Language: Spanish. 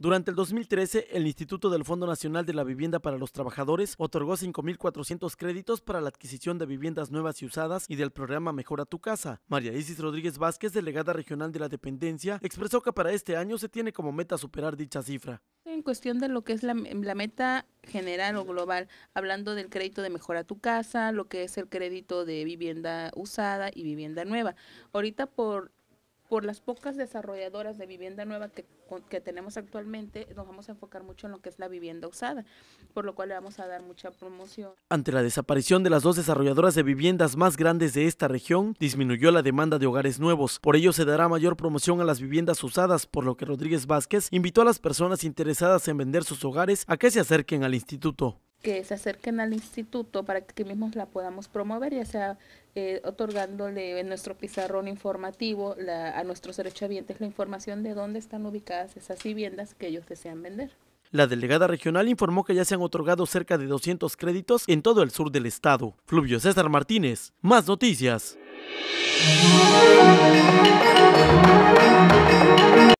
Durante el 2013, el Instituto del Fondo Nacional de la Vivienda para los Trabajadores otorgó 5.400 créditos para la adquisición de viviendas nuevas y usadas y del programa Mejora tu Casa. María Isis Rodríguez Vázquez, delegada regional de la dependencia, expresó que para este año se tiene como meta superar dicha cifra. En cuestión de lo que es la, meta general o global, hablando del crédito de Mejora tu Casa, lo que es el crédito de vivienda usada y vivienda nueva. Ahorita por por las pocas desarrolladoras de vivienda nueva que, tenemos actualmente, nos vamos a enfocar mucho en lo que es la vivienda usada, por lo cual le vamos a dar mucha promoción. Ante la desaparición de las dos desarrolladoras de viviendas más grandes de esta región, disminuyó la demanda de hogares nuevos. Por ello se dará mayor promoción a las viviendas usadas, por lo que Rodríguez Vázquez invitó a las personas interesadas en vender sus hogares a que se acerquen al instituto que se acerquen al instituto para que mismos la podamos promover, ya sea eh, otorgándole en nuestro pizarrón informativo a nuestros derechohabientes la información de dónde están ubicadas esas viviendas que ellos desean vender. La delegada regional informó que ya se han otorgado cerca de 200 créditos en todo el sur del estado. Fluvio César Martínez, más noticias.